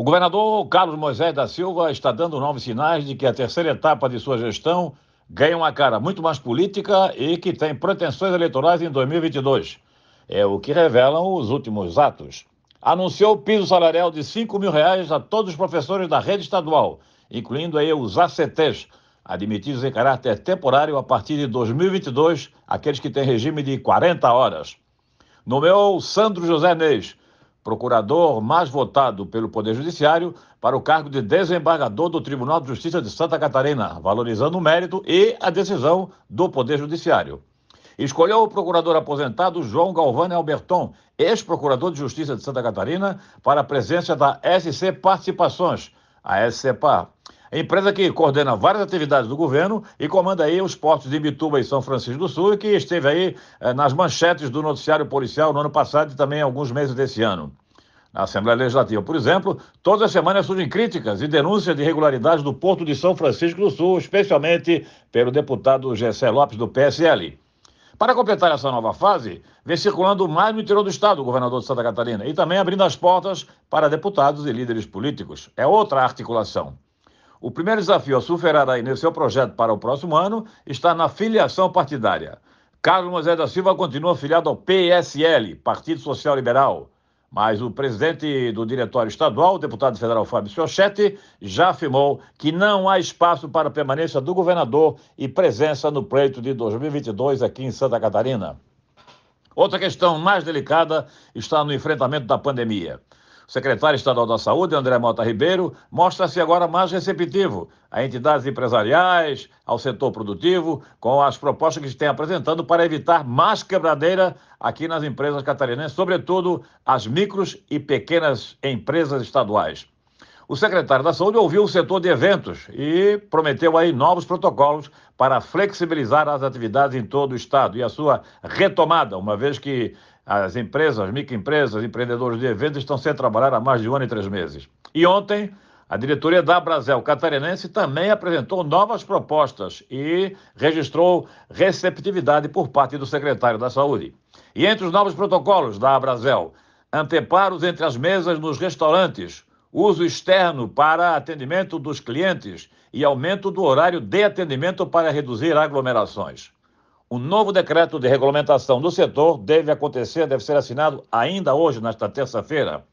O governador Carlos Moisés da Silva está dando novos sinais de que a terceira etapa de sua gestão ganha uma cara muito mais política e que tem pretensões eleitorais em 2022. É o que revelam os últimos atos. Anunciou piso salarial de 5 mil reais a todos os professores da rede estadual, incluindo aí os ACTs, admitidos em caráter temporário a partir de 2022, aqueles que têm regime de 40 horas. Nomeou Sandro José Neves procurador mais votado pelo Poder Judiciário, para o cargo de desembargador do Tribunal de Justiça de Santa Catarina, valorizando o mérito e a decisão do Poder Judiciário. Escolheu o procurador aposentado João Galvani Alberton, ex-procurador de Justiça de Santa Catarina, para a presença da SC Participações, a SCPAR, empresa que coordena várias atividades do governo e comanda aí os portos de Bituba e São Francisco do Sul, que esteve aí eh, nas manchetes do noticiário policial no ano passado e também alguns meses desse ano. Na Assembleia Legislativa, por exemplo, todas as semanas surgem críticas e denúncias de irregularidades do Porto de São Francisco do Sul, especialmente pelo deputado Gessé Lopes, do PSL. Para completar essa nova fase, vem circulando mais no interior do Estado o governador de Santa Catarina e também abrindo as portas para deputados e líderes políticos. É outra articulação. O primeiro desafio a superar aí nesse seu projeto para o próximo ano está na filiação partidária. Carlos José da Silva continua filiado ao PSL, Partido Social Liberal. Mas o presidente do Diretório Estadual, o deputado federal Fábio Sochete, já afirmou que não há espaço para permanência do governador e presença no pleito de 2022 aqui em Santa Catarina. Outra questão mais delicada está no enfrentamento da pandemia secretário estadual da Saúde, André Mota Ribeiro, mostra-se agora mais receptivo a entidades empresariais, ao setor produtivo, com as propostas que estão apresentando para evitar mais quebradeira aqui nas empresas catarinenses, sobretudo as micros e pequenas empresas estaduais. O secretário da Saúde ouviu o setor de eventos e prometeu aí novos protocolos para flexibilizar as atividades em todo o estado e a sua retomada, uma vez que as empresas, as microempresas, empreendedores de eventos estão sem trabalhar há mais de um ano e três meses. E ontem, a diretoria da Brasel Catarinense também apresentou novas propostas e registrou receptividade por parte do secretário da Saúde. E entre os novos protocolos da Brasel, anteparos entre as mesas nos restaurantes, uso externo para atendimento dos clientes e aumento do horário de atendimento para reduzir aglomerações. O novo decreto de regulamentação do setor deve acontecer, deve ser assinado ainda hoje, nesta terça-feira.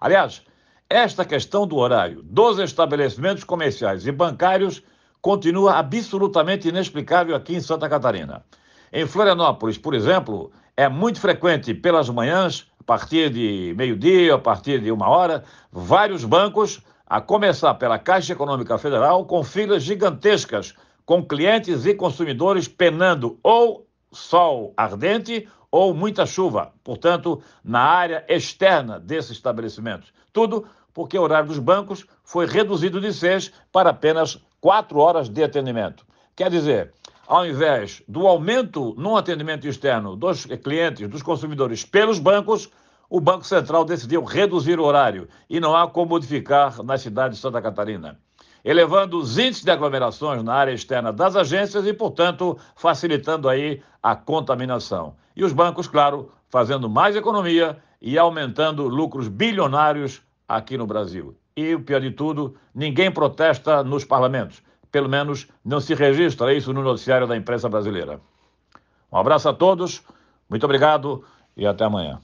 Aliás, esta questão do horário dos estabelecimentos comerciais e bancários continua absolutamente inexplicável aqui em Santa Catarina. Em Florianópolis, por exemplo, é muito frequente pelas manhãs, a partir de meio-dia, a partir de uma hora, vários bancos, a começar pela Caixa Econômica Federal, com filas gigantescas com clientes e consumidores penando ou sol ardente ou muita chuva, portanto, na área externa desses estabelecimentos. Tudo porque o horário dos bancos foi reduzido de seis para apenas quatro horas de atendimento. Quer dizer, ao invés do aumento no atendimento externo dos clientes, dos consumidores pelos bancos, o Banco Central decidiu reduzir o horário e não há como modificar na cidade de Santa Catarina elevando os índices de aglomerações na área externa das agências e, portanto, facilitando aí a contaminação. E os bancos, claro, fazendo mais economia e aumentando lucros bilionários aqui no Brasil. E o pior de tudo, ninguém protesta nos parlamentos. Pelo menos não se registra isso no noticiário da imprensa brasileira. Um abraço a todos, muito obrigado e até amanhã.